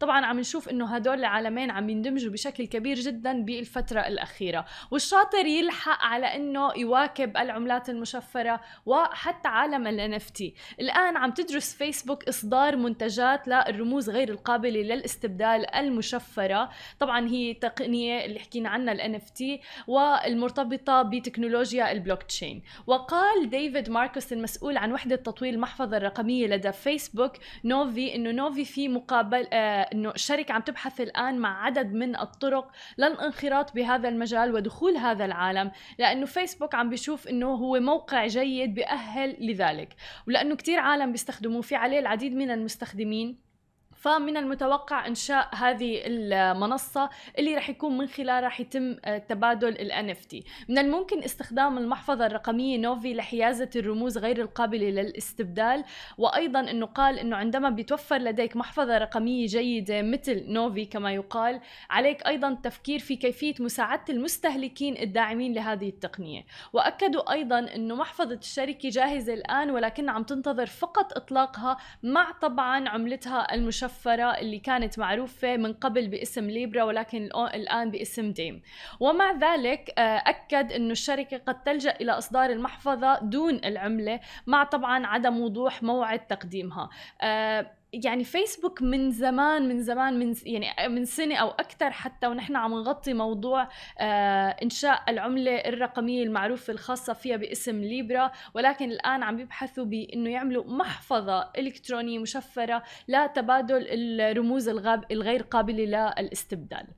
طبعا عم نشوف انه هدول العالمين عم يندمجوا بشكل كبير جدا بالفتره الاخيره والشاطر يلحق على انه يواكب العملات المشفره وحتى عالم ال NFT الان عم تدرس فيسبوك اصدار منتجات للرموز غير القابله للاستبدال المشفره طبعا هي تقنيه اللي حكينا عنها ال NFT والمرتبطه بتكنولوجيا البلوك تشين وقال ديفيد ماركوس المسؤول عن وحده تطوير المحفظه الرقميه لدى فيسبوك نوفي انه نوفي في مقابل آه انه الشركه عم تبحث الان مع عدد من الطرق للانخراط بهذا المجال ودخول هذا العالم لانه فيسبوك عم بيشوف انه هو موقع جيد بأهل لذلك ولانه كثير عالم بيستخدموه في عليه العديد من المستخدمين فمن المتوقع انشاء هذه المنصه اللي راح يكون من خلالها راح يتم آه، تبادل ال NFT من الممكن استخدام المحفظه الرقميه نوفي لحيازه الرموز غير القابله للاستبدال وايضا انه قال انه عندما بتوفر لديك محفظه رقميه جيده مثل نوفي كما يقال عليك ايضا التفكير في كيفيه مساعده المستهلكين الداعمين لهذه التقنيه واكدوا ايضا انه محفظه الشركه جاهزه الان ولكن عم تنتظر فقط اطلاقها مع طبعا عملتها المشفرة المشفرة اللي كانت معروفة من قبل باسم ليبرا ولكن الآن باسم ديم ومع ذلك آه، أكد أن الشركة قد تلجأ إلى إصدار المحفظة دون العملة مع طبعا عدم وضوح موعد تقديمها آه، يعني فيسبوك من زمان من زمان من يعني من سنه او اكثر حتى ونحن عم نغطي موضوع آه انشاء العمله الرقميه المعروفه الخاصه فيها باسم ليبرا ولكن الان عم يبحثوا بانه يعملوا محفظه الكترونيه مشفره لتبادل الرموز الغاب الغير قابله للاستبدال